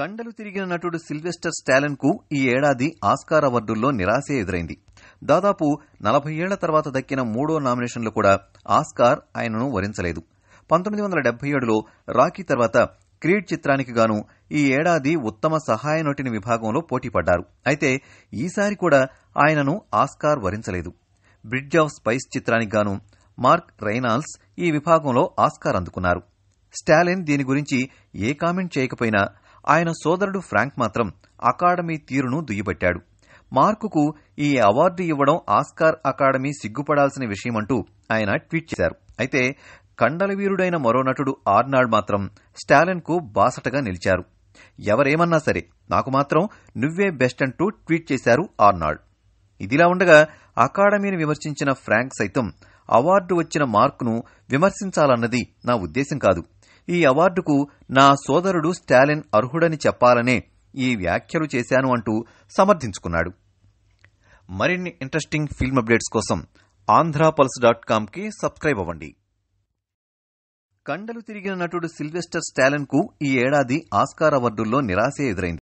కండలు తిరిగిన నటుడు సిల్వెస్టర్ స్టాలిన్ కు ఈ ఏడాది ఆస్కార్ అవార్డుల్లో నిరాశే ఎదురైంది దాదాపు నలభై ఏళ్ల తర్వాత దక్కిన మూడో నామినేషన్లు కూడా ఆస్కార్ ఆయనను వరించలేదు పంతొమ్మిది వందల డెబ్బై ఏడులో రాకీ తర్వాత క్రీడ్ చిత్రానికి గాను ఈ ఏడాది ఉత్తమ సహాయ నటుని విభాగంలో పోటీపడ్డారు అయితే ఈసారి కూడా ఆయనను ఆస్కార్ వరించలేదు బ్రిడ్జ్ ఆఫ్ స్పైస్ చిత్రానికి గాను మార్క్ రైనాల్స్ ఈ విభాగంలో ఆస్కార్ అందుకున్నారు స్టాలిన్ దీని గురించి ఏ కామెంట్ చేయకపోయినా ఆయన సోదరుడు ఫ్రాంక్ మాత్రం అకాడమీ తీరును దుయ్యబట్టాడు మార్కుకు ఈ అవార్డు ఇవ్వడం ఆస్కార్ అకాడమీ సిగ్గుపడాల్సిన విషయమంటూ ఆయన ట్వీట్ చేశారు అయితే కండలవీరుడైన మరో నటుడు ఆర్నాల్డ్ మాత్రం స్టాలిన్కు బాసటగా నిలిచారు ఎవరేమన్నా సరే నాకు మాత్రం నువ్వే బెస్ట్ అంటూ ట్వీట్ చేశారు ఆర్నాల్డ్ ఇదిలా ఉండగా అకాడమీని విమర్శించిన ఫ్రాంక్ సైతం అవార్డు వచ్చిన మార్కును విమర్శించాలన్నది నా ఉద్దేశం కాదు ఈ అవార్డుకు నా సోదరుడు స్టాలిన్ అర్హుడని చెప్పాలనే ఈ వ్యాఖ్యలు చేశాను అంటూ సమర్థించుకున్నాడు మరిన్ని ఇంట్రెస్టింగ్ ఫిల్మ్ అప్డేట్స్ కోసం ఆంధ్రా పల్స్ డాట్ కామ్కి సబ్స్క్రైబ్ అవ్వండి కండలు తిరిగిన నటుడు సిల్వెస్టర్ స్టాలిన్కు ఈ ఏడాది ఆస్కార్ అవార్డుల్లో నిరాశే ఎదురైంది